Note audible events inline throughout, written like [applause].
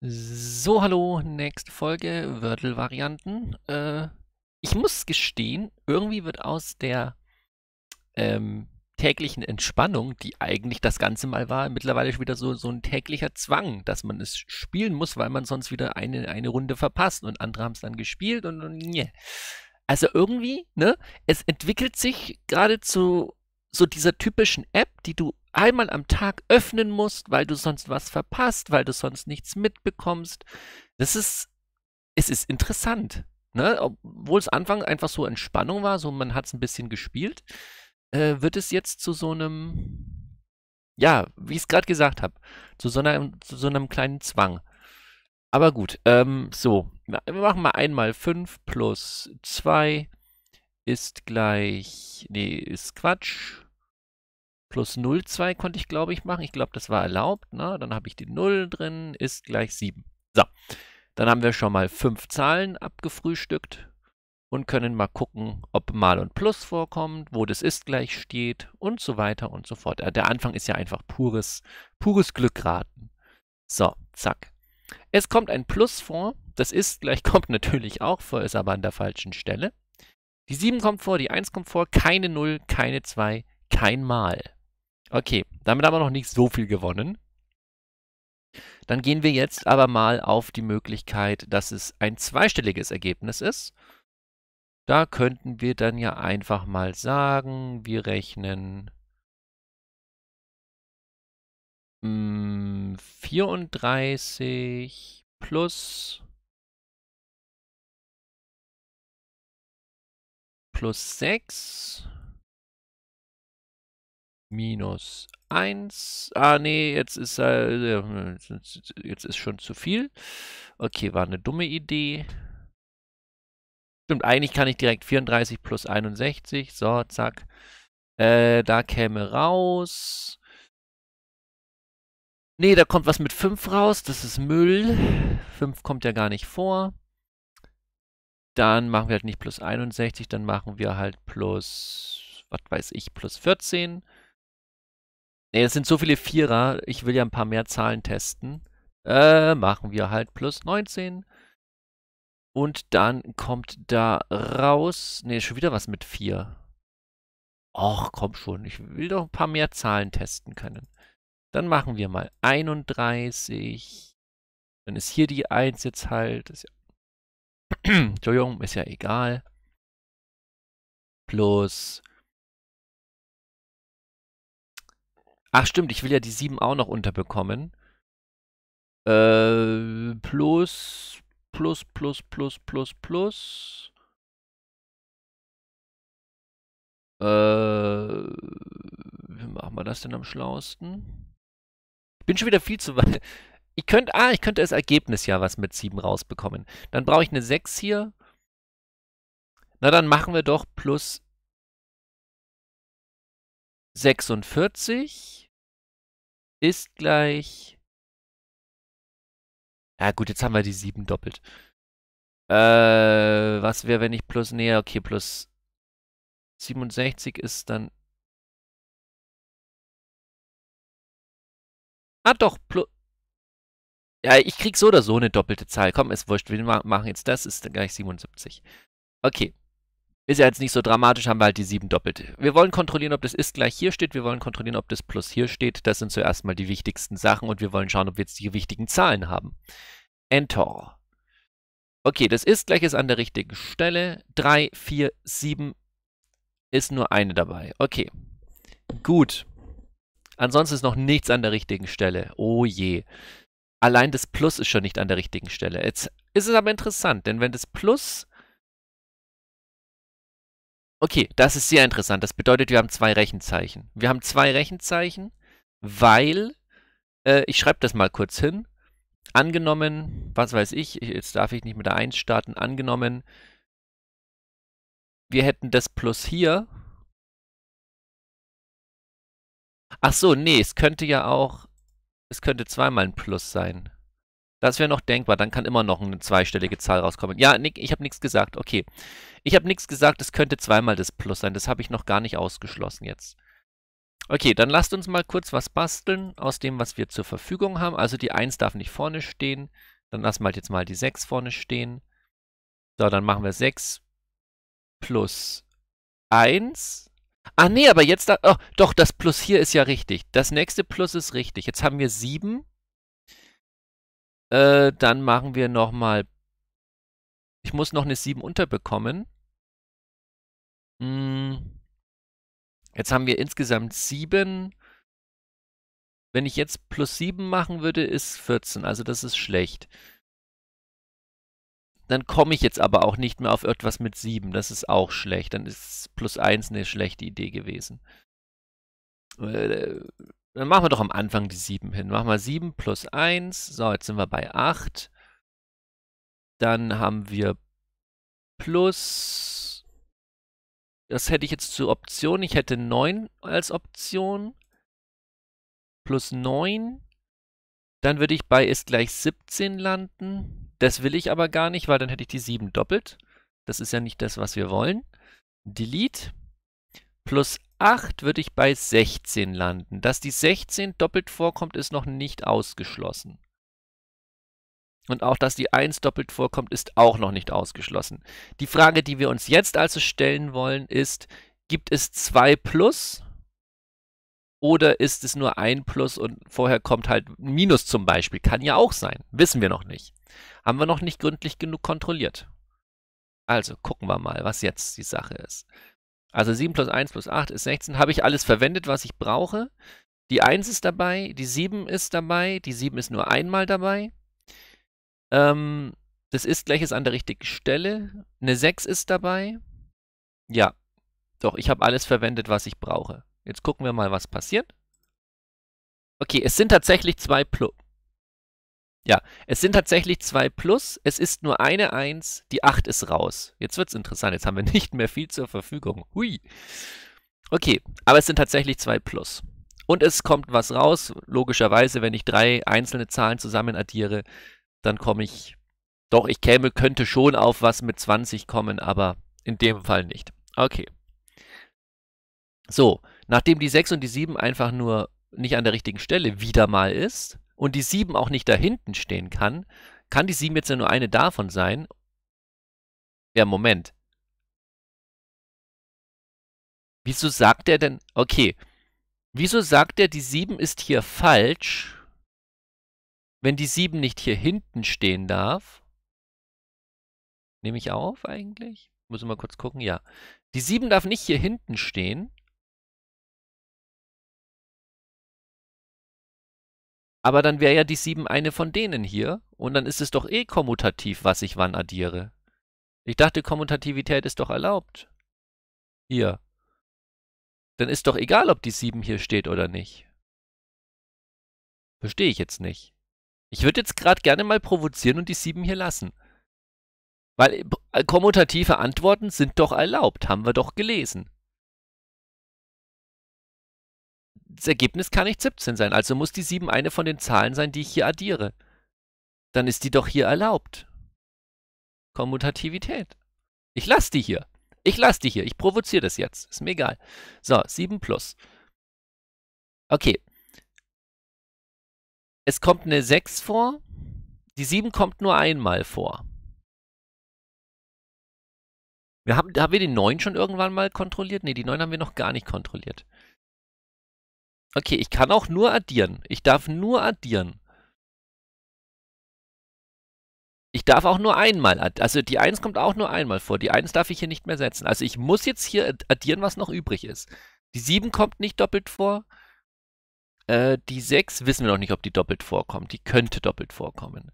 So, hallo, nächste Folge, Wörtel-Varianten. Äh, ich muss gestehen, irgendwie wird aus der ähm, täglichen Entspannung, die eigentlich das Ganze mal war, mittlerweile schon wieder so, so ein täglicher Zwang, dass man es spielen muss, weil man sonst wieder eine, eine Runde verpasst und andere haben es dann gespielt und, und yeah. Also irgendwie, ne, es entwickelt sich gerade zu so dieser typischen App, die du einmal am Tag öffnen musst, weil du sonst was verpasst, weil du sonst nichts mitbekommst. Das ist, es ist interessant. Ne? Obwohl es Anfang einfach so Entspannung war, so man hat es ein bisschen gespielt, äh, wird es jetzt zu so einem, ja, wie ich es gerade gesagt habe, zu, so zu, so einem kleinen Zwang. Aber gut, ähm, so, wir machen mal einmal 5 plus 2 ist gleich, nee, ist Quatsch, plus 0,2 konnte ich, glaube ich, machen. Ich glaube, das war erlaubt. Ne? Dann habe ich die 0 drin, ist gleich 7. So, dann haben wir schon mal 5 Zahlen abgefrühstückt und können mal gucken, ob mal und plus vorkommt, wo das ist gleich steht und so weiter und so fort. Äh, der Anfang ist ja einfach pures, pures Glückraten. So, zack. Es kommt ein Plus vor. Das ist gleich [laughs] kommt natürlich auch vor, ist aber an der falschen Stelle. Die 7 kommt vor, die 1 kommt vor, keine 0, keine 2, kein Mal. Okay, damit haben wir noch nicht so viel gewonnen. Dann gehen wir jetzt aber mal auf die Möglichkeit, dass es ein zweistelliges Ergebnis ist. Da könnten wir dann ja einfach mal sagen, wir rechnen 34 hm, plus plus 6 minus 1. Ah, nee, jetzt ist, äh, jetzt ist schon zu viel. Okay, war eine dumme Idee. Stimmt, eigentlich kann ich direkt 34 plus 61. So, zack. Äh, da käme raus. Nee, da kommt was mit 5 raus. Das ist Müll. 5 kommt ja gar nicht vor. Dann machen wir halt nicht plus 61, dann machen wir halt plus, was weiß ich, plus 14. Ne, es sind so viele Vierer. Ich will ja ein paar mehr Zahlen testen. Äh, machen wir halt plus 19. Und dann kommt da raus. Ne, schon wieder was mit 4. Och, komm schon. Ich will doch ein paar mehr Zahlen testen können. Dann machen wir mal 31. Dann ist hier die 1 jetzt halt. Ist ja [clears throat] Entschuldigung, ist ja egal. Plus Ach stimmt, ich will ja die 7 auch noch unterbekommen. Äh, plus, plus, plus, plus, plus, plus. Äh, wie machen wir das denn am schlausten? Ich bin schon wieder viel zu weit. Ich könnte, ah, ich könnte das Ergebnis ja was mit 7 rausbekommen. Dann brauche ich eine 6 hier. Na, dann machen wir doch plus 46 ist gleich. Ja gut, jetzt haben wir die 7 doppelt. Äh, was wäre, wenn ich plus näher? Okay, plus 67 ist dann. Ah doch, plus. Ja, ich krieg so oder so eine doppelte Zahl. Komm, ist wurscht. Wir machen jetzt das, ist dann gleich 77. Okay. Ist ja jetzt nicht so dramatisch, haben wir halt die 7 doppelt. Wir wollen kontrollieren, ob das ist gleich hier steht. Wir wollen kontrollieren, ob das plus hier steht. Das sind zuerst mal die wichtigsten Sachen und wir wollen schauen, ob wir jetzt die wichtigen Zahlen haben. Enter. Okay, das ist gleich ist an der richtigen Stelle. 3, 4, 7 ist nur eine dabei. Okay, gut. Ansonsten ist noch nichts an der richtigen Stelle. Oh je. Allein das Plus ist schon nicht an der richtigen Stelle. Jetzt ist es aber interessant, denn wenn das Plus Okay, das ist sehr interessant. Das bedeutet, wir haben zwei Rechenzeichen. Wir haben zwei Rechenzeichen, weil, äh, ich schreibe das mal kurz hin, angenommen, was weiß ich, jetzt darf ich nicht mit der 1 starten, angenommen, wir hätten das plus hier. Ach so, nee, es könnte ja auch, es könnte zweimal ein Plus sein. Das wäre noch denkbar, dann kann immer noch eine zweistellige Zahl rauskommen. Ja, Nick, ich habe nichts gesagt, okay. Ich habe nichts gesagt, es könnte zweimal das Plus sein, das habe ich noch gar nicht ausgeschlossen jetzt. Okay, dann lasst uns mal kurz was basteln aus dem, was wir zur Verfügung haben. Also die 1 darf nicht vorne stehen, dann lassen wir halt jetzt mal die 6 vorne stehen. So, dann machen wir 6 plus 1. Ah nee, aber jetzt, da, oh, doch, das Plus hier ist ja richtig. Das nächste Plus ist richtig. Jetzt haben wir 7 äh, dann machen wir nochmal. Ich muss noch eine 7 unterbekommen. Hm. Jetzt haben wir insgesamt 7. Wenn ich jetzt plus 7 machen würde, ist 14. Also das ist schlecht. Dann komme ich jetzt aber auch nicht mehr auf etwas mit 7. Das ist auch schlecht. Dann ist plus 1 eine schlechte Idee gewesen. Äh, dann machen wir doch am Anfang die 7 hin. Machen wir 7 plus 1. So, jetzt sind wir bei 8. Dann haben wir plus. Das hätte ich jetzt zur Option. Ich hätte 9 als Option. Plus 9. Dann würde ich bei ist gleich 17 landen. Das will ich aber gar nicht, weil dann hätte ich die 7 doppelt. Das ist ja nicht das, was wir wollen. Delete. Plus 8 würde ich bei 16 landen. Dass die 16 doppelt vorkommt, ist noch nicht ausgeschlossen. Und auch, dass die 1 doppelt vorkommt, ist auch noch nicht ausgeschlossen. Die Frage, die wir uns jetzt also stellen wollen, ist, gibt es 2 plus oder ist es nur 1 plus und vorher kommt halt Minus zum Beispiel? Kann ja auch sein. Wissen wir noch nicht. Haben wir noch nicht gründlich genug kontrolliert. Also gucken wir mal, was jetzt die Sache ist. Also 7 plus 1 plus 8 ist 16. Habe ich alles verwendet, was ich brauche? Die 1 ist dabei, die 7 ist dabei, die 7 ist nur einmal dabei. Ähm, das ist gleiches an der richtigen Stelle. Eine 6 ist dabei. Ja, doch, ich habe alles verwendet, was ich brauche. Jetzt gucken wir mal, was passiert. Okay, es sind tatsächlich zwei Plus. Ja, es sind tatsächlich zwei plus. Es ist nur eine Eins. Die Acht ist raus. Jetzt wird's interessant. Jetzt haben wir [laughs] nicht mehr viel zur Verfügung. Hui. Okay, aber es sind tatsächlich zwei plus. Und es kommt was raus. Logischerweise, wenn ich drei einzelne Zahlen zusammen addiere, dann komme ich. Doch, ich käme, könnte schon auf was mit 20 kommen, aber in dem Fall nicht. Okay. So, nachdem die 6 und die 7 einfach nur nicht an der richtigen Stelle wieder mal ist, und die 7 auch nicht da hinten stehen kann, kann die 7 jetzt ja nur eine davon sein. Ja, Moment. Wieso sagt er denn... Okay. Wieso sagt er, die 7 ist hier falsch, wenn die 7 nicht hier hinten stehen darf? Nehme ich auf eigentlich? Muss ich mal kurz gucken, ja. Die 7 darf nicht hier hinten stehen. Aber dann wäre ja die 7 eine von denen hier und dann ist es doch eh kommutativ, was ich wann addiere. Ich dachte, Kommutativität ist doch erlaubt. Hier. Dann ist doch egal, ob die 7 hier steht oder nicht. Verstehe ich jetzt nicht. Ich würde jetzt gerade gerne mal provozieren und die 7 hier lassen. Weil äh, kommutative Antworten sind doch erlaubt, haben wir doch gelesen. das Ergebnis kann nicht 17 sein. Also muss die 7 eine von den Zahlen sein, die ich hier addiere. Dann ist die doch hier erlaubt. Kommutativität. Ich lasse die hier. Ich lasse die hier. Ich provoziere das jetzt. Ist mir egal. So, 7 plus. Okay. Es kommt eine 6 vor. Die 7 kommt nur einmal vor. Wir haben, haben wir die 9 schon irgendwann mal kontrolliert? Ne, die 9 haben wir noch gar nicht kontrolliert. Okay, ich kann auch nur addieren. Ich darf nur addieren. Ich darf auch nur einmal, addieren. also die 1 kommt auch nur einmal vor. Die 1 darf ich hier nicht mehr setzen. Also ich muss jetzt hier addieren, was noch übrig ist. Die 7 kommt nicht doppelt vor. Äh, die 6 wissen wir noch nicht, ob die doppelt vorkommt. Die könnte doppelt vorkommen.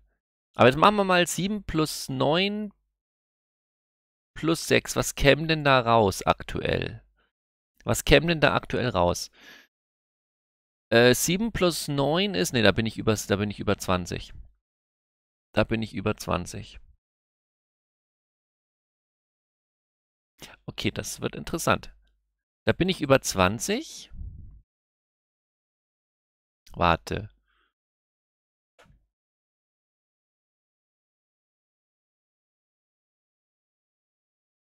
Aber jetzt machen wir mal 7 plus 9 plus 6. Was käme denn da raus aktuell? Was käme denn da aktuell raus? 7 äh, plus 9 ist. nee, da bin ich über, da bin ich über 20. Da bin ich über 20. Okay, das wird interessant. Da bin ich über 20. Warte.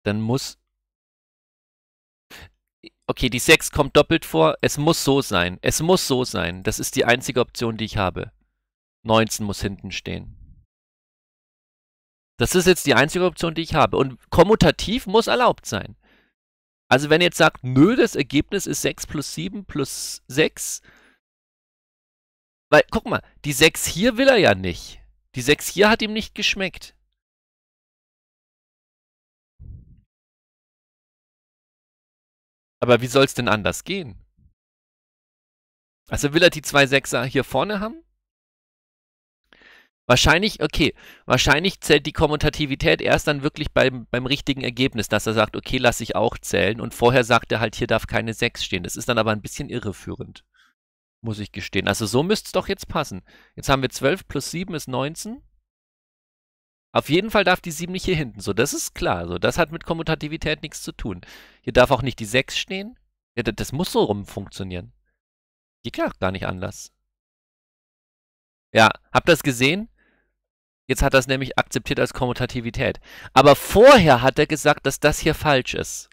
Dann muss okay, die 6 kommt doppelt vor, es muss so sein, es muss so sein. Das ist die einzige Option, die ich habe. 19 muss hinten stehen. Das ist jetzt die einzige Option, die ich habe. Und kommutativ muss erlaubt sein. Also wenn ihr jetzt sagt, nö, das Ergebnis ist 6 plus 7 plus 6, weil, guck mal, die 6 hier will er ja nicht. Die 6 hier hat ihm nicht geschmeckt. Aber wie soll es denn anders gehen? Also will er die zwei Sechser hier vorne haben? Wahrscheinlich, okay, wahrscheinlich zählt die Kommutativität erst dann wirklich beim, beim richtigen Ergebnis, dass er sagt, okay, lass ich auch zählen und vorher sagt er halt, hier darf keine 6 stehen. Das ist dann aber ein bisschen irreführend, muss ich gestehen. Also so müsste es doch jetzt passen. Jetzt haben wir 12 plus 7 ist 19. Auf jeden Fall darf die 7 nicht hier hinten. So, das ist klar. So, das hat mit Kommutativität nichts zu tun. Hier darf auch nicht die 6 stehen. Ja, das, das muss so rum funktionieren. Geht ja auch gar nicht anders. Ja, habt ihr das gesehen? Jetzt hat das nämlich akzeptiert als Kommutativität. Aber vorher hat er gesagt, dass das hier falsch ist.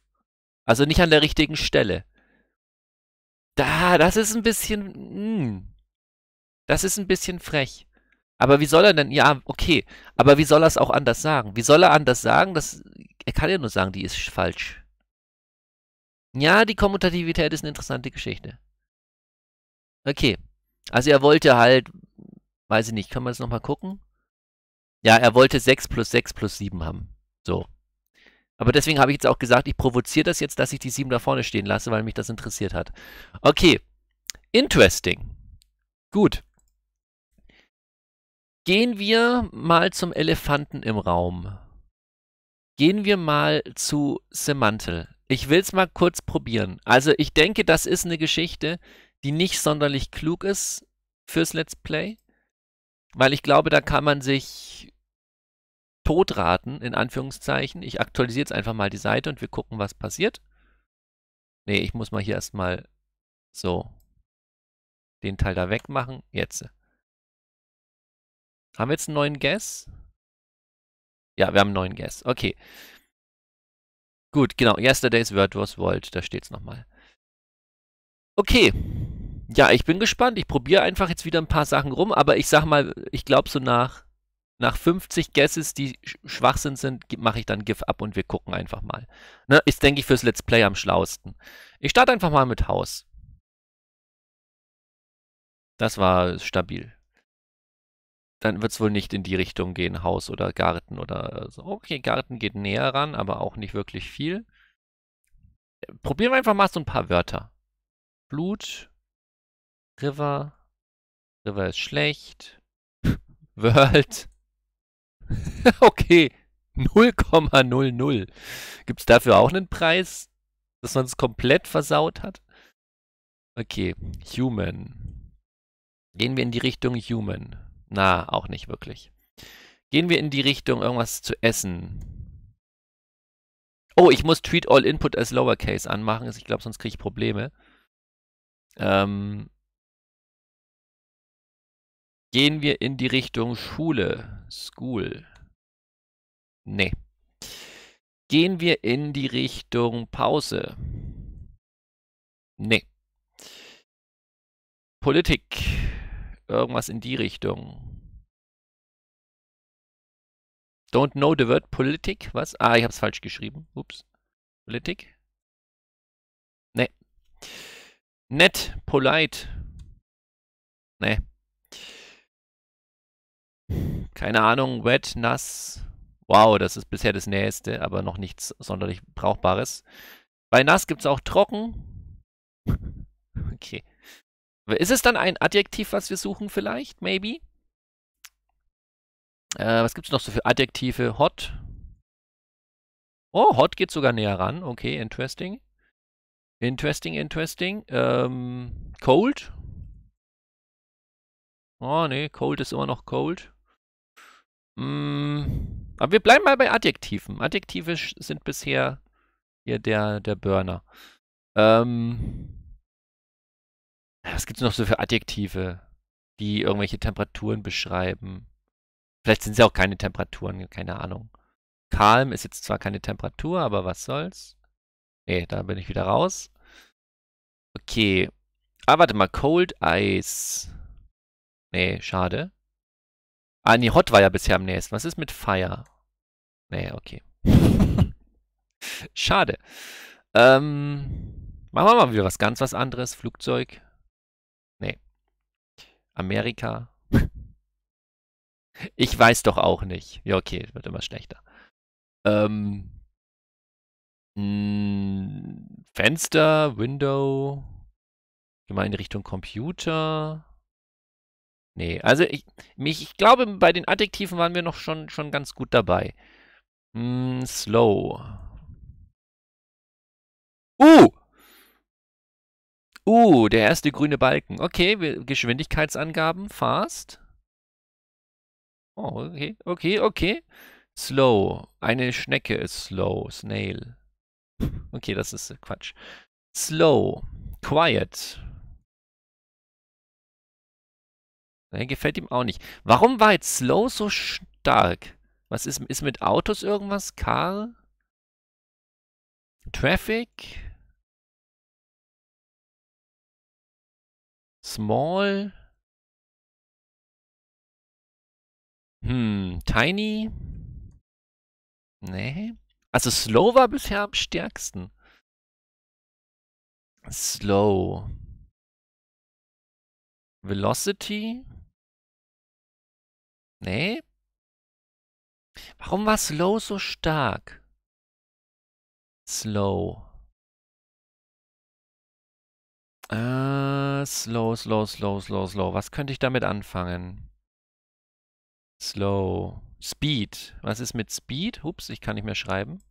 Also nicht an der richtigen Stelle. Da, das ist ein bisschen. Mh, hm. das ist ein bisschen frech. Aber wie soll er denn, ja, okay, aber wie soll er es auch anders sagen? Wie soll er anders sagen? Das, er kann ja nur sagen, die ist falsch. Ja, die Kommutativität ist eine interessante Geschichte. Okay. Also er wollte halt, weiß ich nicht, können wir das nochmal gucken? Ja, er wollte 6 plus 6 plus 7 haben. So. Aber deswegen habe ich jetzt auch gesagt, ich provoziere das jetzt, dass ich die 7 da vorne stehen lasse, weil mich das interessiert hat. Okay. Interesting. Gut. Gehen wir mal zum Elefanten im Raum. Gehen wir mal zu Semantel. Ich will es mal kurz probieren. Also ich denke, das ist eine Geschichte, die nicht sonderlich klug ist fürs Let's Play, weil ich glaube, da kann man sich totraten, in Anführungszeichen. Ich aktualisiere jetzt einfach mal die Seite und wir gucken, was passiert. Ne, ich muss mal hier erstmal so den Teil da wegmachen. Jetzt. Haben wir jetzt einen neuen Guess? Ja, wir haben einen neuen Guess. Okay. Gut, genau. Yesterday's Word was Volt. Da steht's nochmal. Okay. Ja, ich bin gespannt. Ich probiere einfach jetzt wieder ein paar Sachen rum, aber ich sag mal, ich glaube so nach, nach 50 Guesses, die Schwachsinn sind, mache ich dann GIF ab und wir gucken einfach mal. Ne, ist, denke ich, fürs Let's Play am schlausten. Ich starte einfach mal mit Haus. Das war stabil dann wird es wohl nicht in die Richtung gehen, Haus oder Garten oder so. Okay, Garten geht näher ran, aber auch nicht wirklich viel. Probieren wir einfach mal so ein paar Wörter. Blut, River, River ist schlecht, [laughs] World. [laughs] okay, 0,00. Gibt es dafür auch einen Preis, dass man es komplett versaut hat? Okay, Human. Gehen wir in die Richtung Human. Na, auch nicht wirklich. Gehen wir in die Richtung, irgendwas zu essen. Oh, ich muss Treat All Input as Lowercase anmachen. Ich glaube, sonst kriege ich Probleme. Ähm, gehen wir in die Richtung Schule. School. Nee. Gehen wir in die Richtung Pause. Nee. Politik. Irgendwas in die Richtung. Don't know the word Politik. Was? Ah, ich habe es falsch geschrieben. Ups. Politik? Nee. Nett, polite. Nee. Keine Ahnung, wet, nass. Wow, das ist bisher das Nächste, aber noch nichts sonderlich Brauchbares. Bei nass gibt es auch trocken. [laughs] okay. Ist es dann ein Adjektiv, was wir suchen vielleicht? Maybe? Äh, was gibt es noch so für Adjektive? Hot. Oh, hot geht sogar näher ran. Okay, interesting. Interesting, interesting. Ähm, cold. Oh, nee, cold ist immer noch cold. Mm, aber wir bleiben mal bei Adjektiven. Adjektive sind bisher hier der, der Burner. Ähm, äh, was gibt es noch so für Adjektive, die irgendwelche Temperaturen beschreiben? Vielleicht sind es ja auch keine Temperaturen, keine Ahnung. Calm ist jetzt zwar keine Temperatur, aber was soll's? Nee, da bin ich wieder raus. Okay. Ah, warte mal, Cold Ice. Nee, schade. Ah, nee, Hot war ja bisher am nächsten. Was ist mit Fire? Nee, okay. [laughs] schade. Ähm, machen wir mal wieder was ganz was anderes. Flugzeug. Nee. Amerika. ich weiß doch auch nicht. Ja, okay, wird immer schlechter. Ähm, mh, hm, Fenster, Window. Geh in Richtung Computer. Nee, also ich, mich, ich glaube, bei den Adjektiven waren wir noch schon, schon ganz gut dabei. Mm, slow. Uh! Uh, der erste grüne Balken. Okay, Geschwindigkeitsangaben, fast. Oh, okay, okay, okay. Slow. Eine Schnecke ist slow. Snail. Okay, das ist Quatsch. Slow. Quiet. Nee, gefällt ihm auch nicht. Warum war jetzt Slow so stark? Was ist, ist mit Autos irgendwas? Car? Traffic? Small. Hm, Tiny. Nee. Also Slow war bisher am stärksten. Slow. Velocity? Nee. Warum war Slow so stark? Slow. Uh, slow, slow, slow, slow, slow. Was könnte ich damit anfangen? Slow. Speed. Was ist mit Speed? Hups, ich kann nicht mehr schreiben.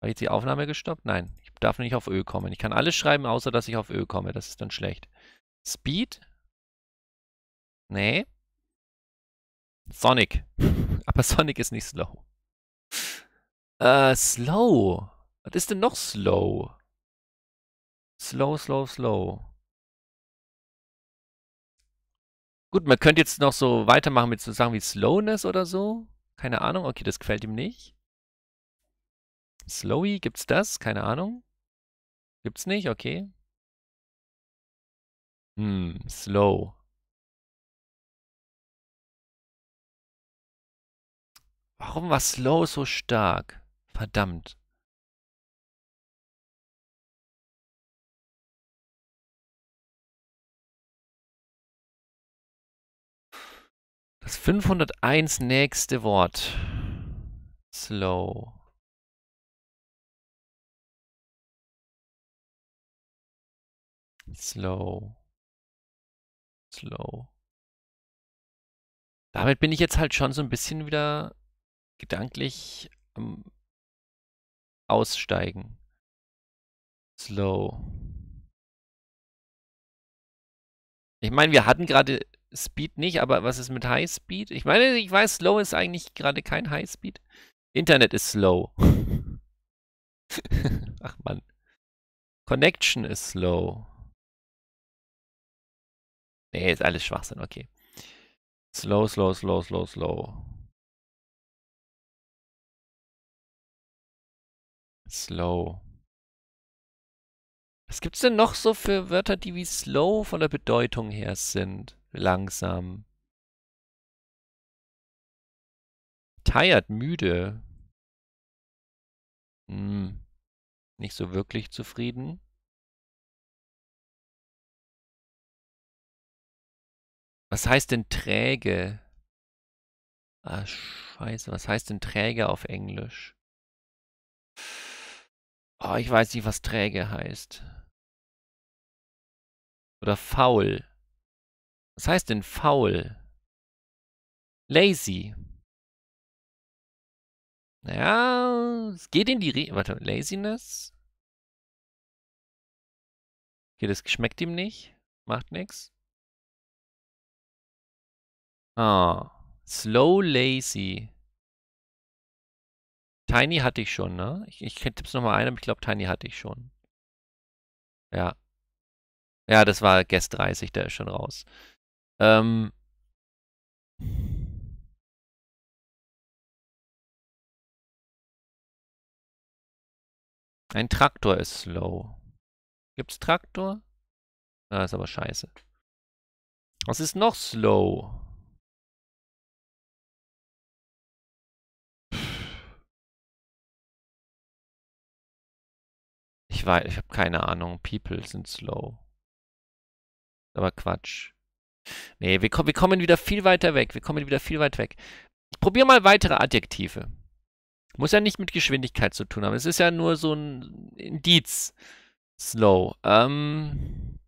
Habe ich jetzt die Aufnahme gestoppt? Nein, ich darf nicht auf Ö kommen. Ich kann alles schreiben, außer dass ich auf Ö komme. Das ist dann schlecht. Speed? Nee. Sonic. [laughs] Aber Sonic ist nicht slow. Uh, slow. Was ist denn noch slow? Slow, slow, slow. Gut, man könnte jetzt noch so weitermachen mit so Sachen wie Slowness oder so. Keine Ahnung. Okay, das gefällt ihm nicht. Slowy, gibt's das? Keine Ahnung. Gibt's nicht? Okay. Hm, slow. Warum war slow so stark? Verdammt. Das 501 nächste Wort. Slow. Slow. Slow. Damit bin ich jetzt halt schon so ein bisschen wieder gedanklich am Aussteigen. Slow. Ich meine, wir hatten gerade Speed nicht, aber was ist mit High Speed? Ich meine, ich weiß, Slow ist eigentlich gerade kein High Speed. Internet ist slow. [laughs] Ach man. Connection ist slow. Nee, ist alles Schwachsinn, okay. Slow, slow, slow, slow, slow. Slow. Was gibt's denn noch so für Wörter, die wie slow von der Bedeutung her sind? langsam, tired, müde, hm. nicht so wirklich zufrieden. Was heißt denn träge? Ah, scheiße, was heißt denn träge auf Englisch? Oh, ich weiß nicht, was träge heißt. Oder faul. Was heißt denn faul? Lazy. Naja, es geht in die Richtung. Warte, Laziness? Okay, das schmeckt ihm nicht. Macht nichts. Ah, slow lazy. Tiny hatte ich schon, ne? Ich, ich tipp's nochmal ein, aber ich glaube, Tiny hatte ich schon. Ja. Ja, das war Guest 30, der ist schon raus. Ähm, ein Traktor ist slow. Gibt's Traktor? Ah, ist aber scheiße. Was ist noch slow? Ich weiß, ich habe keine Ahnung. People sind slow. Aber Quatsch. Nee, wir, wir kommen wieder viel weiter weg. Wir kommen wieder viel weit weg. Probier mal weitere Adjektive. Muss ja nicht mit Geschwindigkeit zu tun haben. Es ist ja nur so ein Indiz. Slow. Ähm.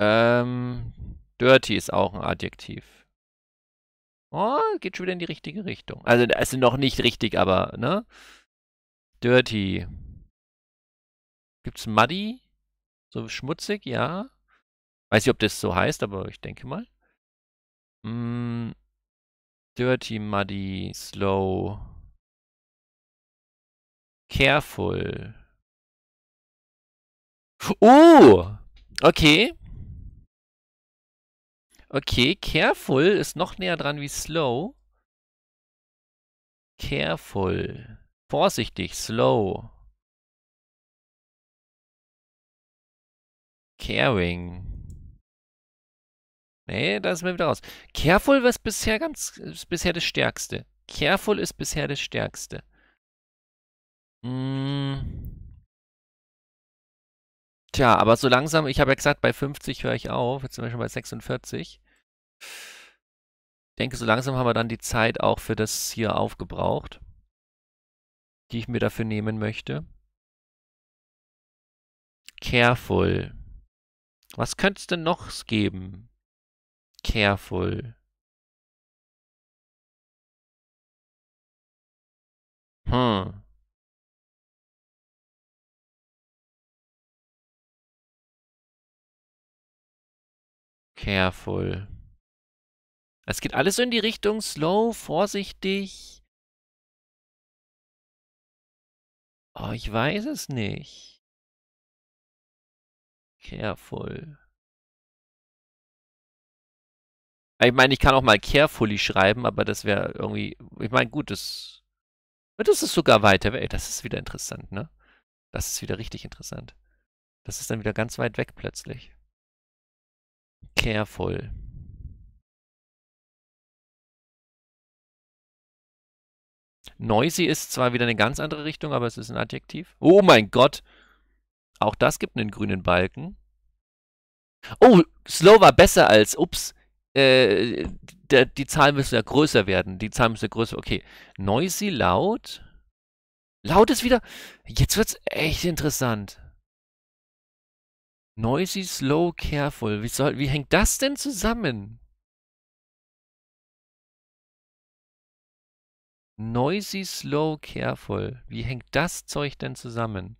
Ähm. Dirty ist auch ein Adjektiv. Oh, geht schon wieder in die richtige Richtung. Also, es ist noch nicht richtig, aber, ne? Dirty. Gibt's Muddy? So schmutzig, ja. Weiß nicht, ob das so heißt, aber ich denke mal. Mm, dirty, muddy, slow. Careful. Oh! Okay. Okay, careful ist noch näher dran wie slow. Careful. Vorsichtig, slow. Caring. Nee, da ist mir wieder raus. Careful war bisher ganz ist bisher das Stärkste. Careful ist bisher das Stärkste. Mm. Tja, aber so langsam, ich habe ja gesagt, bei 50 höre ich auf. Jetzt sind wir schon bei 46. Ich denke, so langsam haben wir dann die Zeit auch für das hier aufgebraucht, die ich mir dafür nehmen möchte. Careful. Was könnte es denn noch geben? Careful. Hm. Careful. Es geht alles in die Richtung slow, vorsichtig. Oh, ich weiß es nicht. Careful. Ich meine, ich kann auch mal carefully schreiben, aber das wäre irgendwie. Ich meine, gut, das. Das ist sogar weiter weg. Das ist wieder interessant, ne? Das ist wieder richtig interessant. Das ist dann wieder ganz weit weg plötzlich. Careful. Noisy ist zwar wieder eine ganz andere Richtung, aber es ist ein Adjektiv. Oh mein Gott! Auch das gibt einen grünen Balken. Oh, Slow war besser als, ups, äh, der, die Zahlen müssen ja größer werden. Die Zahlen müssen ja größer, okay. Noisy, laut. Laut ist wieder, jetzt wird's echt interessant. Noisy, slow, careful. Wie, soll, wie hängt das denn zusammen? Noisy, slow, careful. Wie hängt das Zeug denn zusammen?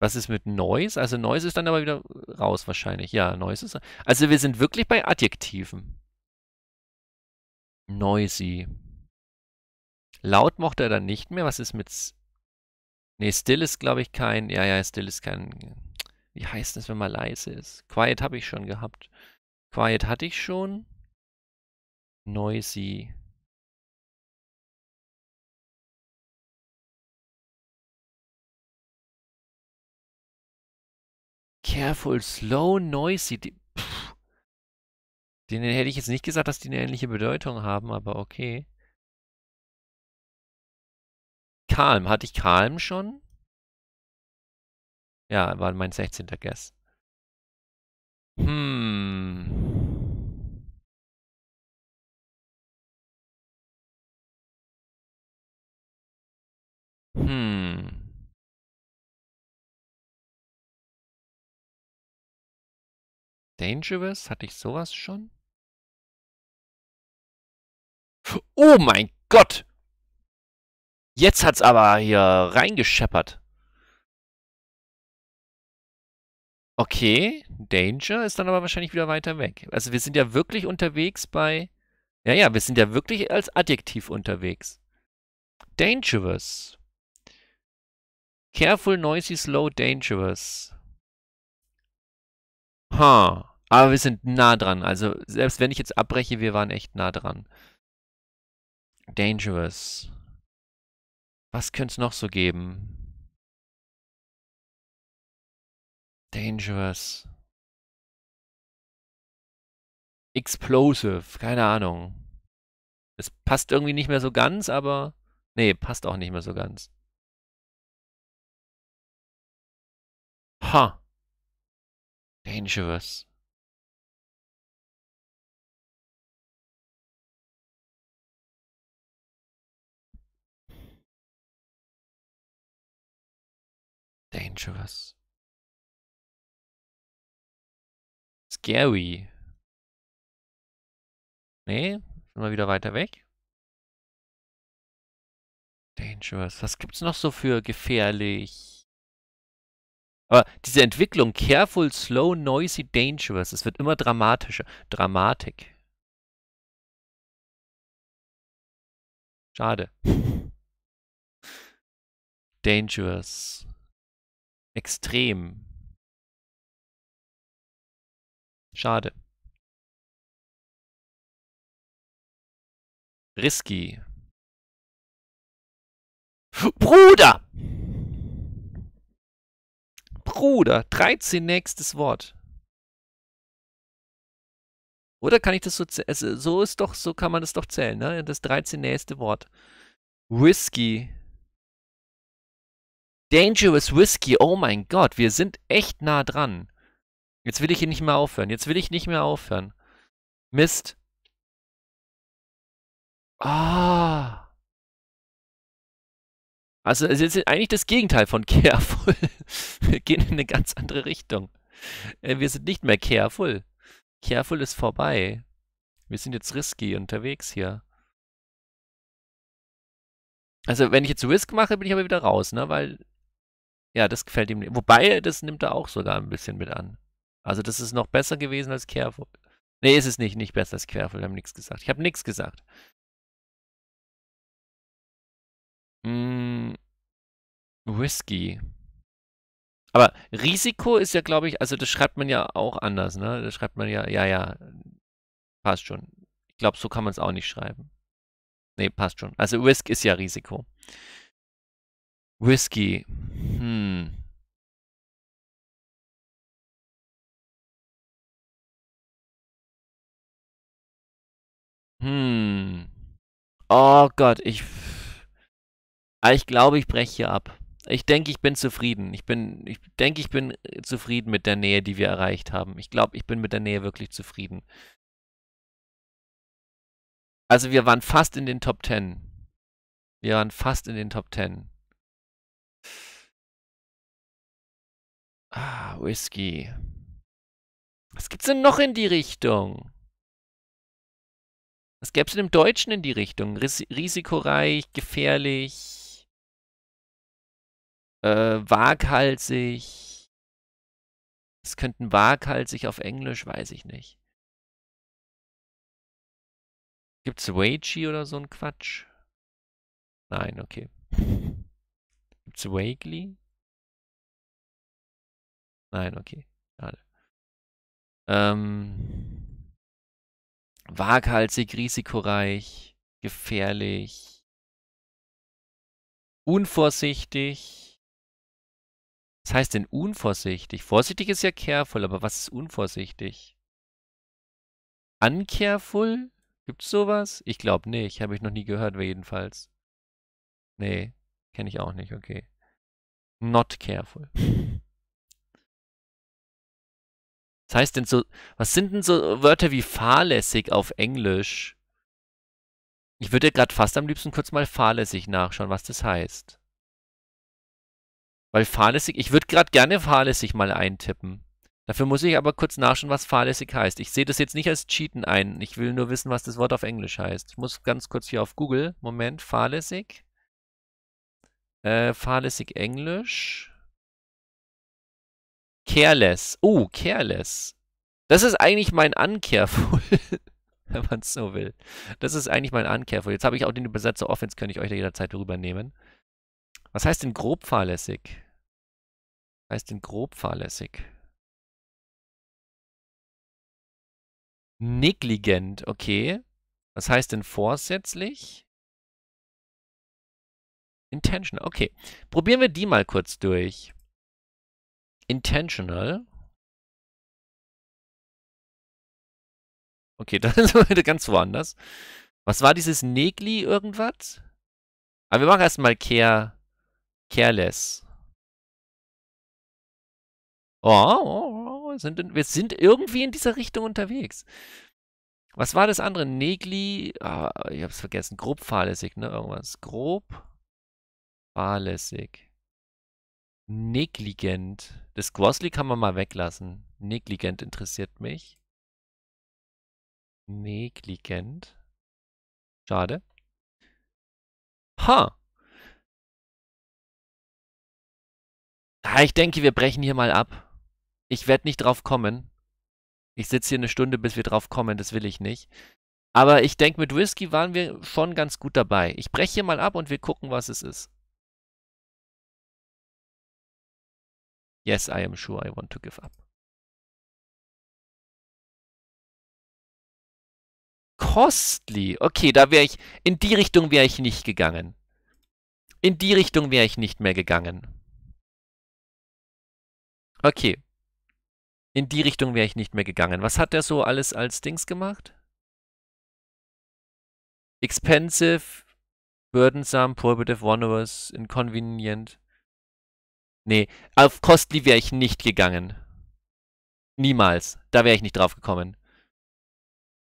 Was ist mit Noise? Also Noise ist dann aber wieder raus wahrscheinlich. Ja, Noise ist. Also wir sind wirklich bei Adjektiven. Noisy. Laut mochte er dann nicht mehr. Was ist mit... Nee, still ist, glaube ich, kein... Ja, ja, still ist kein... Wie heißt das, wenn man leise ist? Quiet habe ich schon gehabt. Quiet hatte ich schon. Noisy. Careful, slow, noisy. Die, pff, denen hätte ich jetzt nicht gesagt, dass die eine ähnliche Bedeutung haben, aber okay. Calm. Hatte ich Calm schon? Ja, war mein 16. Guess. Hm. Dangerous? Hatte ich sowas schon? Oh mein Gott! Jetzt hat's aber hier reingescheppert. Okay, Danger ist dann aber wahrscheinlich wieder weiter weg. Also wir sind ja wirklich unterwegs bei... Ja, ja, wir sind ja wirklich als Adjektiv unterwegs. Dangerous. Careful, noisy, slow, dangerous. Ha. Aber wir sind nah dran. Also, selbst wenn ich jetzt abbreche, wir waren echt nah dran. Dangerous. Was könnte es noch so geben? Dangerous. Explosive. Keine Ahnung. Es passt irgendwie nicht mehr so ganz, aber. Nee, passt auch nicht mehr so ganz. Ha dangerous dangerous scary nee mal wieder weiter weg dangerous was gibt's noch so für gefährlich aber diese Entwicklung, careful, slow, noisy, dangerous, es wird immer dramatischer. Dramatik. Schade. [laughs] Dangerous. Extrem. Schade. Risky. Bruder! Bruder, 13 nächstes Wort. Oder kann ich das so zählen? Also so ist doch so kann man das doch zählen, ne? Das 13 nächste Wort. Whisky. Dangerous Whisky. Oh mein Gott, wir sind echt nah dran. Jetzt will ich hier nicht mehr aufhören. Jetzt will ich nicht mehr aufhören. Mist. Ah. Also es ist eigentlich das Gegenteil von careful. [laughs] Wir gehen in eine ganz andere Richtung. Äh, wir sind nicht mehr careful. Careful ist vorbei. Wir sind jetzt risky unterwegs hier. Also wenn ich jetzt Risk mache, bin ich aber wieder raus, ne? Weil, ja, das gefällt ihm nicht. Wobei, das nimmt er auch sogar ein bisschen mit an. Also das ist noch besser gewesen als Careful. Nee, ist es nicht. Nicht besser als Careful. Wir haben nichts gesagt. Ich habe nichts gesagt. Mm. Risky. Aber Risiko ist ja, glaube ich, also das schreibt man ja auch anders, ne? Das schreibt man ja, ja, ja, passt schon. Ich glaube, so kann man es auch nicht schreiben. Ne, passt schon. Also Risk ist ja Risiko. Risky. Hm. Hm. Oh Gott, ich. Ah, ich glaube, ich breche hier ab. Ich denke, ich bin zufrieden. Ich bin, ich denke, ich bin äh, zufrieden mit der Nähe, die wir erreicht haben. Ich glaube, ich bin mit der Nähe wirklich zufrieden. Also wir waren fast in den Top 10. Wir waren fast in den Top 10. Ah, Whisky. Was gibt's denn noch in die Richtung? Was gäbe es denn im Deutschen in die Richtung? Ris risikoreich, gefährlich äh, waghalsig. Es könnten waghalsig auf Englisch, weiß ich nicht. Gibt's wagey oder so ein Quatsch? Nein, okay. [laughs] Gibt's Wakely? Nein, okay. Schade. Ähm, waghalsig, risikoreich, gefährlich, unvorsichtig, was heißt denn unvorsichtig? Vorsichtig ist ja careful, aber was ist unvorsichtig? Uncareful? Gibt's sowas? Ich glaube nicht. Habe ich noch nie gehört, jedenfalls. Nee, kenne ich auch nicht, okay. Not careful. Was [laughs] heißt denn so, was sind denn so Wörter wie fahrlässig auf Englisch? Ich würde gerade fast am liebsten kurz mal fahrlässig nachschauen, was das heißt. Weil fahrlässig, ich würde gerade gerne fahrlässig mal eintippen. Dafür muss ich aber kurz nachschauen, was fahrlässig heißt. Ich sehe das jetzt nicht als Cheaten ein. Ich will nur wissen, was das Wort auf Englisch heißt. Ich muss ganz kurz hier auf Google. Moment, fahrlässig. Äh, fahrlässig Englisch. Careless. Oh, careless. Das ist eigentlich mein Uncareful, [laughs] wenn man es so will. Das ist eigentlich mein Uncareful. Jetzt habe ich auch den Übersetzer offen, jetzt könnte ich euch da jederzeit rübernehmen. Was heißt denn grob fahrlässig? Was heißt denn grob fahrlässig? Negligent, okay. Was heißt denn vorsätzlich? Intentional, okay. Probieren wir die mal kurz durch. Intentional. Okay, [laughs] das ist heute ganz woanders. Was war dieses Negli irgendwas? Aber wir machen erstmal Care Careless. Oh, oh, oh sind in, wir sind irgendwie in dieser Richtung unterwegs. Was war das andere? Negli. Ah, ich hab's vergessen. Grob fahrlässig, ne? Irgendwas. Grob fahrlässig. Negligent. Das Grossly kann man mal weglassen. Negligent interessiert mich. Negligent. Schade. Ha! ich denke, wir brechen hier mal ab. Ich werde nicht drauf kommen. Ich sitze hier eine Stunde, bis wir drauf kommen. Das will ich nicht. Aber ich denke, mit Whisky waren wir schon ganz gut dabei. Ich breche hier mal ab und wir gucken, was es ist. Yes, I am sure I want to give up. Costly. Okay, da wäre ich. In die Richtung wäre ich nicht gegangen. In die Richtung wäre ich nicht mehr gegangen. Okay. In die Richtung wäre ich nicht mehr gegangen. Was hat der so alles als Dings gemacht? Expensive, burdensome, prohibitive, onerous, inconvenient. Nee, auf costly wäre ich nicht gegangen. Niemals. Da wäre ich nicht drauf gekommen.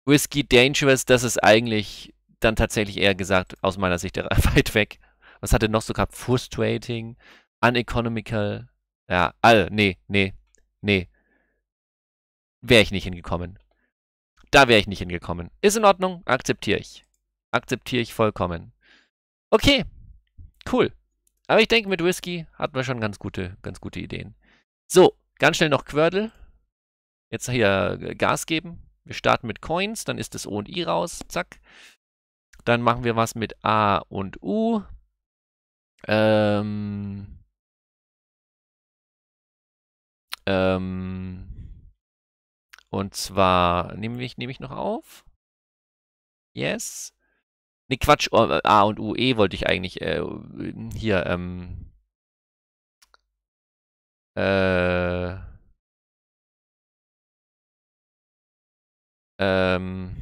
Risky, dangerous, das ist eigentlich dann tatsächlich eher gesagt, aus meiner Sicht [laughs] weit weg. Was hat er noch so gehabt? Frustrating, uneconomical. Ja, all, also, nee, nee, nee. Wäre ich nicht hingekommen. Da wäre ich nicht hingekommen. Ist in Ordnung, akzeptiere ich. Akzeptiere ich vollkommen. Okay, cool. Aber ich denke, mit Whisky hat man schon ganz gute, ganz gute Ideen. So, ganz schnell noch Quördel. Jetzt hier Gas geben. Wir starten mit Coins, dann ist das O und I raus. Zack. Dann machen wir was mit A und U. Ähm, Ähm, und zwar nehme ich, nehm ich noch auf. Yes. Ne, Quatsch. Oh, äh, A und U, E wollte ich eigentlich äh, hier. Ähm, äh, ähm,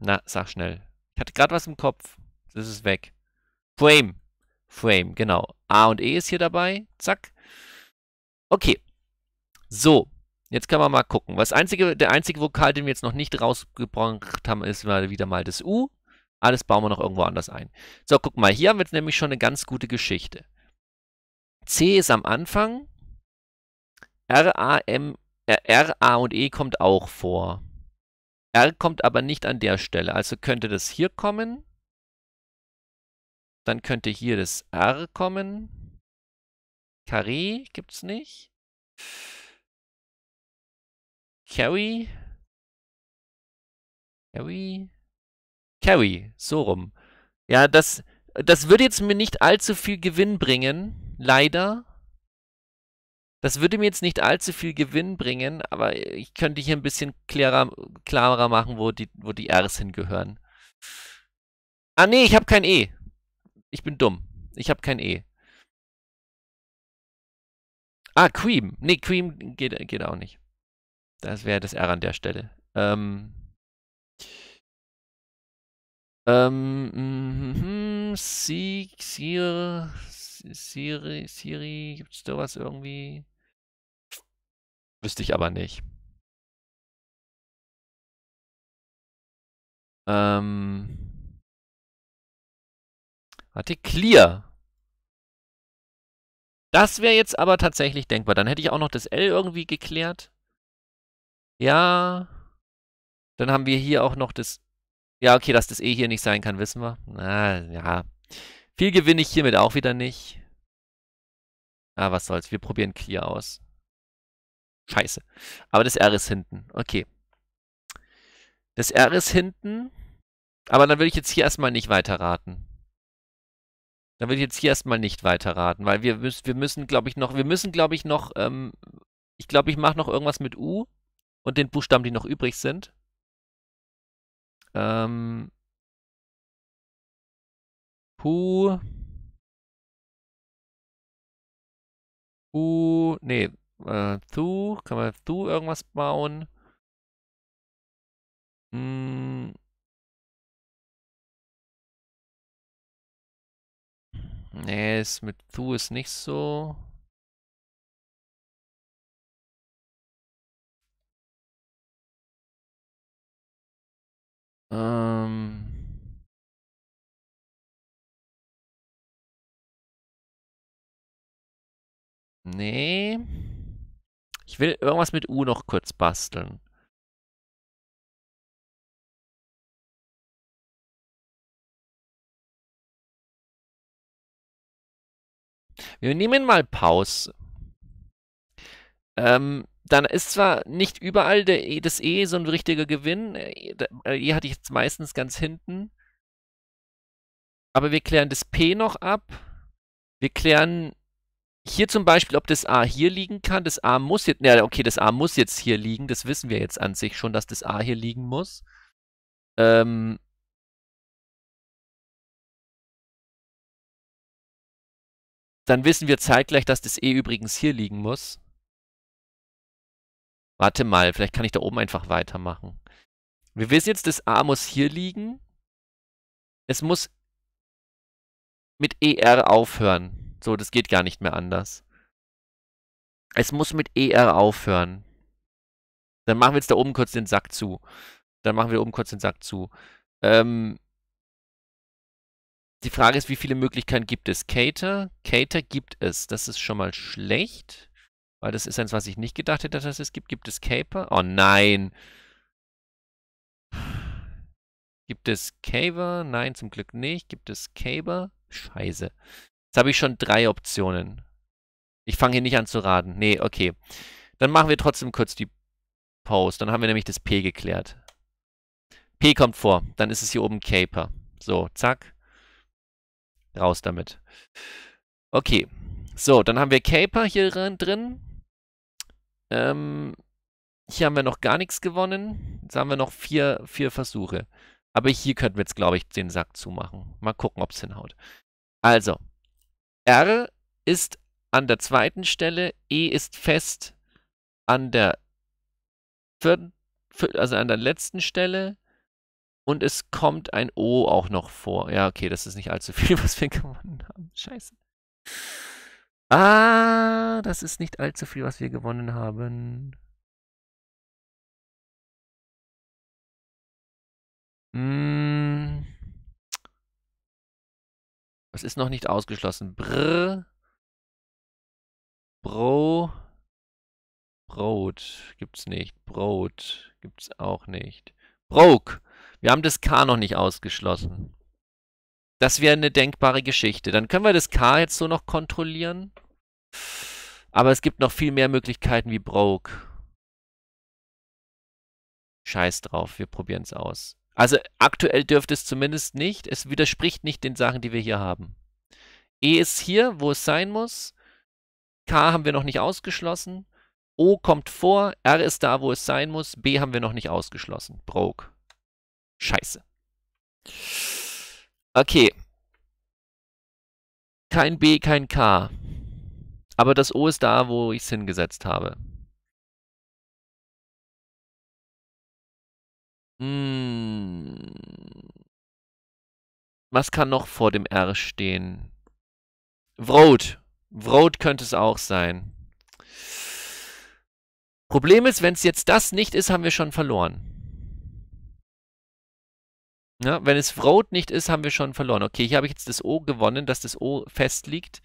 na, sag schnell. Ich hatte gerade was im Kopf. Das ist weg. Frame. Frame, genau. A und E ist hier dabei. Zack. Okay. So, jetzt kann man mal gucken. Was einzige, der einzige Vokal, den wir jetzt noch nicht rausgebracht haben, ist wieder mal das U. Alles bauen wir noch irgendwo anders ein. So, guck mal, hier haben wir jetzt nämlich schon eine ganz gute Geschichte. C ist am Anfang. R, A, M, äh, R, A und E kommt auch vor. R kommt aber nicht an der Stelle. Also könnte das hier kommen. Dann könnte hier das R kommen. Carré gibt es nicht. Carrie. Carrie. Carrie, so rum. Ja, das, das würde jetzt mir nicht allzu viel Gewinn bringen, leider. Das würde mir jetzt nicht allzu viel Gewinn bringen, aber ich könnte hier ein bisschen klarer, klarer machen, wo die, wo die Rs hingehören. Ah nee, ich habe kein E. Ich bin dumm. Ich habe kein E. Ah, Cream. Nee, Cream geht, geht auch nicht. Das wäre das R an der Stelle. Ähm, ähm, mhm, Sieg, Siri, Siri, Siri, gibt es da was irgendwie? Wüsste ich aber nicht. Ähm, warte, Clear. Das wäre jetzt aber tatsächlich denkbar. Dann hätte ich auch noch das L irgendwie geklärt. Ja. Dann haben wir hier auch noch das. Ja, okay, dass das E hier nicht sein kann, wissen wir. Na, ja. Viel gewinne ich hiermit auch wieder nicht. Ah, was soll's. Wir probieren Clear aus. Scheiße. Aber das R ist hinten. Okay. Das R ist hinten. Aber dann würde ich jetzt hier erstmal nicht weiterraten. Dann würde ich jetzt hier erstmal nicht weiterraten, weil wir, müssen, wir müssen, glaube ich, noch, wir müssen, glaube ich, noch, ähm, ich glaube, ich mache noch irgendwas mit U und den Buchstaben, die noch übrig sind. Ähm, Hu. Hu. Nee. Äh, Thu. Kann man Thu irgendwas bauen? Hm. Nee, es mit Thu ist nicht so. Ähm. Nee. Ich will irgendwas mit U noch kurz basteln. Wir nehmen mal Pause. Ähm, dann ist zwar nicht überall der, e, das E so ein richtiger Gewinn. Äh, e hatte ich jetzt meistens ganz hinten. Aber wir klären das P noch ab. Wir klären hier zum Beispiel, ob das A hier liegen kann. Das A muss jetzt, ja, okay, das A muss jetzt hier liegen. Das wissen wir jetzt an sich schon, dass das A hier liegen muss. Ähm, dann wissen wir zeitgleich, dass das E übrigens hier liegen muss. Warte mal, vielleicht kann ich da oben einfach weitermachen. Wir wissen jetzt, das A muss hier liegen. Es muss mit ER aufhören. So, das geht gar nicht mehr anders. Es muss mit ER aufhören. Dann machen wir jetzt da oben kurz den Sack zu. Dann machen wir oben kurz den Sack zu. Ähm, die Frage ist, wie viele Möglichkeiten gibt es? Cater? Cater gibt es. Das ist schon mal schlecht. Weil das ist eins, was ich nicht gedacht hätte, dass es gibt. Gibt es Caper? Oh nein! Gibt es Caver? Nein, zum Glück nicht. Gibt es Caver? Scheiße. Jetzt habe ich schon drei Optionen. Ich fange hier nicht an zu raten. Nee, okay. Dann machen wir trotzdem kurz die Pause. Dann haben wir nämlich das P geklärt. P kommt vor. Dann ist es hier oben Caper. So, zack. Raus damit. Okay. So, dann haben wir Caper hier drin. Ähm, hier haben wir noch gar nichts gewonnen. Jetzt haben wir noch vier, vier Versuche. Aber hier könnten wir jetzt, glaube ich, den Sack zumachen. Mal gucken, ob es hinhaut. Also, R ist an der zweiten Stelle, E ist fest an der vierten, also an der letzten Stelle. Und es kommt ein O auch noch vor. Ja, okay, das ist nicht allzu viel, [laughs] was wir gewonnen haben. Scheiße. Ah, das ist nicht allzu viel, was wir gewonnen haben. Hm. Das ist noch nicht ausgeschlossen. Brr. Bro. Brot gibt's nicht. Brot gibt's auch nicht. Broke. Wir haben das K noch nicht ausgeschlossen. Das wäre eine denkbare Geschichte. Dann können wir das K jetzt so noch kontrollieren. Aber es gibt noch viel mehr Möglichkeiten wie Broke. Scheiß drauf, wir probieren es aus. Also aktuell dürfte es zumindest nicht. Es widerspricht nicht den Sachen, die wir hier haben. E ist hier, wo es sein muss. K haben wir noch nicht ausgeschlossen. O kommt vor. R ist da, wo es sein muss. B haben wir noch nicht ausgeschlossen. Broke. Scheiße. Scheiße. Okay. Kein B, kein K. Aber das O ist da, wo ich es hingesetzt habe. Hm. Was kann noch vor dem R stehen? Vroad. Vroad könnte es auch sein. Problem ist, wenn es jetzt das nicht ist, haben wir schon verloren. Ja, ne? wenn es Road nicht ist, haben wir schon verloren. Okay, hier habe ich jetzt das O gewonnen, dass das O fest liegt.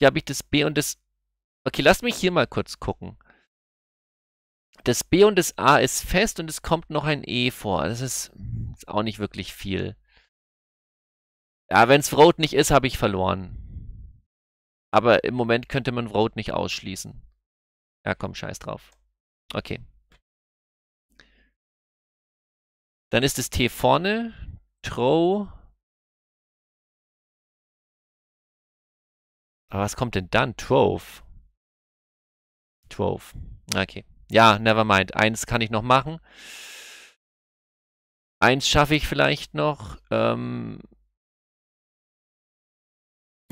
Hier habe ich das B und das... Okay, lasst mich hier mal kurz gucken. Das B und das A ist fest und es kommt noch ein E vor. Das ist, ist auch nicht wirklich viel. Ja, wenn es Road nicht ist, habe ich verloren. Aber im Moment könnte man Road nicht ausschließen. Ja, komm, scheiß drauf. Okay. Dann ist das T vorne, Tro. Aber was kommt denn dann? Trove. Trove. Okay. Ja, never mind. Eins kann ich noch machen. Eins schaffe ich vielleicht noch. Ähm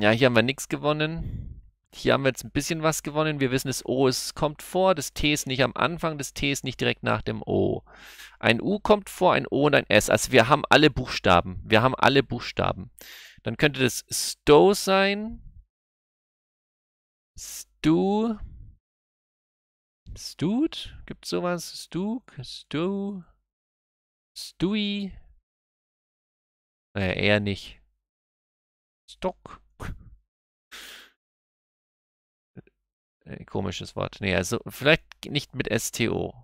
ja, hier haben wir nichts gewonnen. Hier haben wir jetzt ein bisschen was gewonnen. Wir wissen, das O ist, kommt vor, das T ist nicht am Anfang, das T ist nicht direkt nach dem O. Ein U kommt vor, ein O und ein S. Also wir haben alle Buchstaben. Wir haben alle Buchstaben. Dann könnte das Stow sein. Stu. Stut? Gibt es sowas? Stug? Stu? Stui? Naja, äh, eher nicht. Stock? Äh, komisches Wort. Nee, also vielleicht nicht mit STO.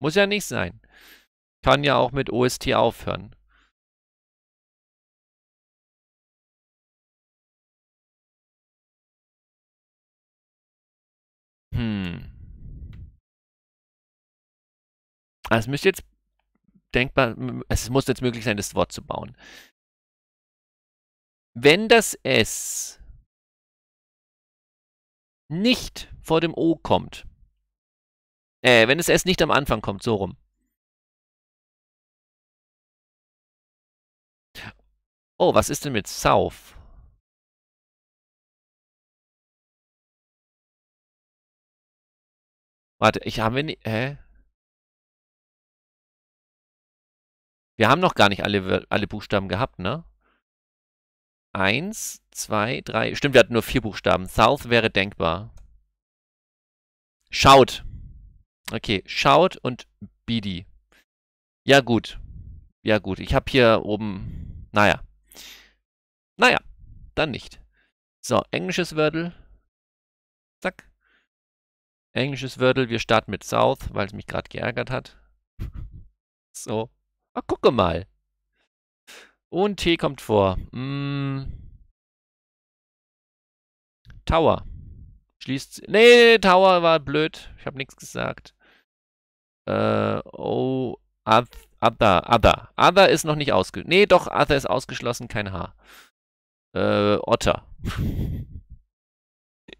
Muss ja nicht sein. Kann ja auch mit OST aufhören. Hm. Also es müsste jetzt denkbar, es muss jetzt möglich sein, das Wort zu bauen. Wenn das S nicht vor dem O kommt. Äh, wenn es S nicht am Anfang kommt, so rum. Oh, was ist denn mit South? Warte, ich habe nicht. Hä? Wir haben noch gar nicht alle, alle Buchstaben gehabt, ne? Eins, zwei, drei. Stimmt, wir hatten nur vier Buchstaben. South wäre denkbar. Schaut. Okay, Schaut und Bidi. Ja gut. Ja gut, ich habe hier oben... Naja. Naja, dann nicht. So, englisches Wörtel. Zack. Englisches Wörtel, wir starten mit South, weil es mich gerade geärgert hat. [laughs] So. Ah, gucke mal. Und T kommt vor. Mm. Tower. Schließt. Nee, Tower war blöd. Ich habe nichts gesagt. Äh, oh. Other, Other. Other ist noch nicht ausge... Nee, doch, Other ist ausgeschlossen, kein H. Äh, Otter. [laughs]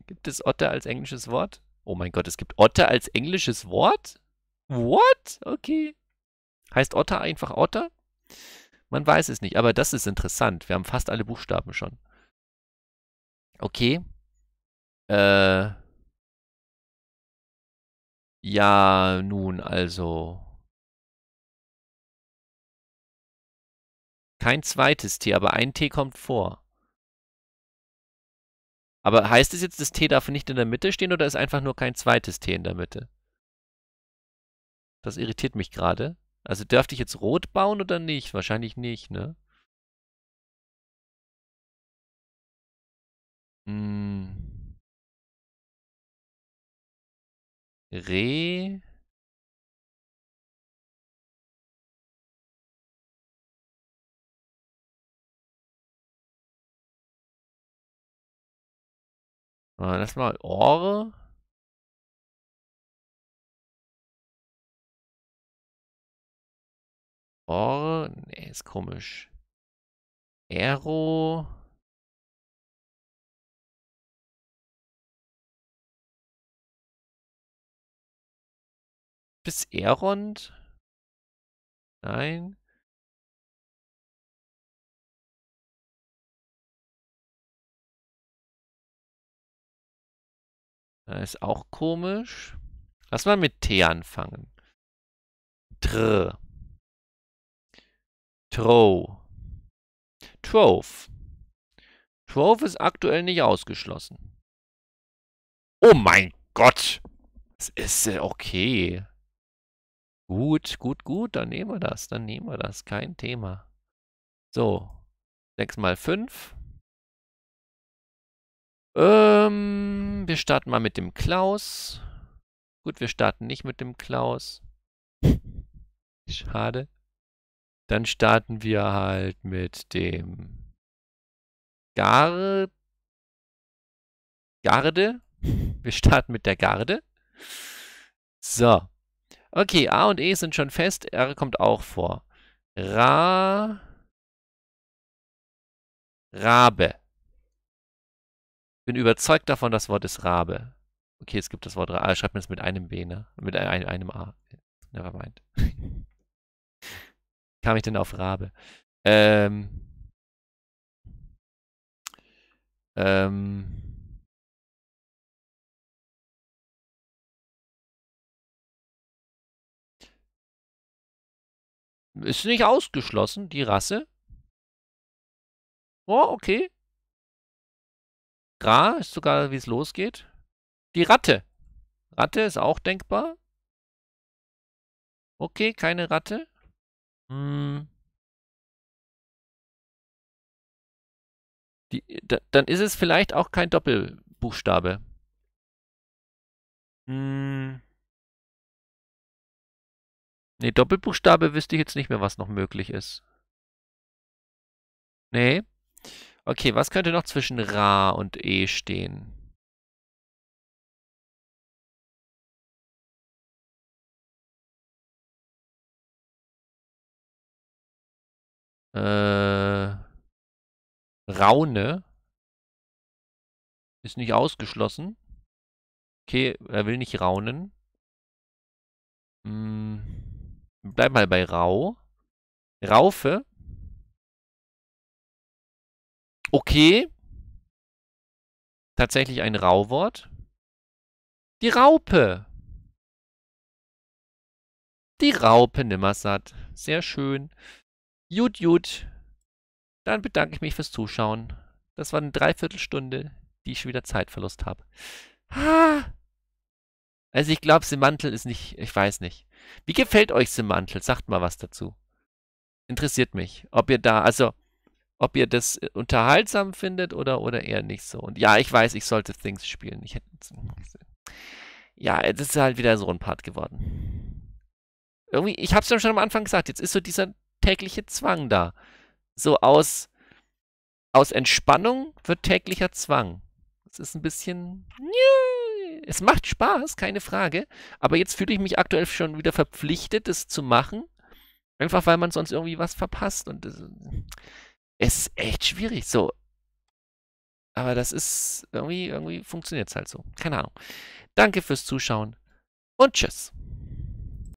gibt es Otter als englisches Wort? Oh mein Gott, es gibt Otter als englisches Wort? What? Okay. Heißt Otter einfach Otter? Man weiß es nicht, aber das ist interessant. Wir haben fast alle Buchstaben schon. Okay, äh, ja, nun also. Kein zweites T, aber ein T kommt vor. Aber heißt es jetzt, das T darf nicht in der Mitte stehen oder ist einfach nur kein zweites T in der Mitte? Das irritiert mich gerade. Also dürfte ich jetzt rot bauen oder nicht? Wahrscheinlich nicht, ne? Hm. Re. Lass mal Ore. Ore. Nee, ist komisch. Aero. bis Erond? Nein. Das ist auch komisch. Lass mal mit T anfangen. Tr. Trow. Trove. Trove ist aktuell nicht ausgeschlossen. Oh mein Gott! Es ist äh, okay. Gut, gut, gut, dann nehmen wir das, dann nehmen wir das, kein Thema. So, 6 mal 5. Ähm, wir starten mal mit dem Klaus. Gut, wir starten nicht mit dem Klaus. [laughs] Schade. Dann starten wir halt mit dem Gar Garde. Wir starten mit der Garde. So. Okay, A und E sind schon fest. R kommt auch vor. Ra. Rabe. Ich bin überzeugt davon, das Wort ist Rabe. Okay, es gibt das Wort Rabe. Ah, schreibt man es mit einem B, ne? Mit ein, einem A. Nevermind. [laughs] Kam ich denn auf Rabe? Ähm. Ähm. Ist nicht ausgeschlossen, die Rasse. Oh, okay. Gra ist sogar, wie es losgeht. Die Ratte. Ratte ist auch denkbar. Okay, keine Ratte. Hm. Die, da, dann ist es vielleicht auch kein Doppelbuchstabe. Hm. Ne, Doppelbuchstabe wüsste ich jetzt nicht mehr, was noch möglich ist. Nee. Okay, was könnte noch zwischen Ra und E stehen? Äh, Raune ist nicht ausgeschlossen. Okay, er will nicht raunen. Hm bleib mal bei Rau. Raufe. Okay. Tatsächlich ein Rauwort. Die Raupe. Die Raupe nimmersatt. Sehr schön. Jut, jut. Dann bedanke ich mich fürs Zuschauen. Das war eine Dreiviertelstunde, die ich schon wieder Zeitverlust habe. Ah. Also ich glaube, Semantel ist nicht, ich weiß nicht. Wie gefällt euch Simantel? Sagt mal was dazu. Interessiert mich, ob ihr da, also ob ihr das äh, unterhaltsam findet oder, oder eher nicht so. Und ja, ich weiß, ich sollte Things spielen. Ich hätte, ja, jetzt ist halt wieder so ein Part geworden. Irgendwie, ich hab's ja schon am Anfang gesagt, jetzt ist so dieser tägliche Zwang da. So aus, aus Entspannung wird täglicher Zwang. Es ist ein bisschen es macht Spaß, keine Frage. Aber jetzt fühle ich mich aktuell schon wieder verpflichtet, das zu machen. Einfach weil man sonst irgendwie was verpasst. Und es ist echt schwierig. So. Aber das ist irgendwie, irgendwie funktioniert es halt so. Keine Ahnung. Danke fürs Zuschauen und tschüss.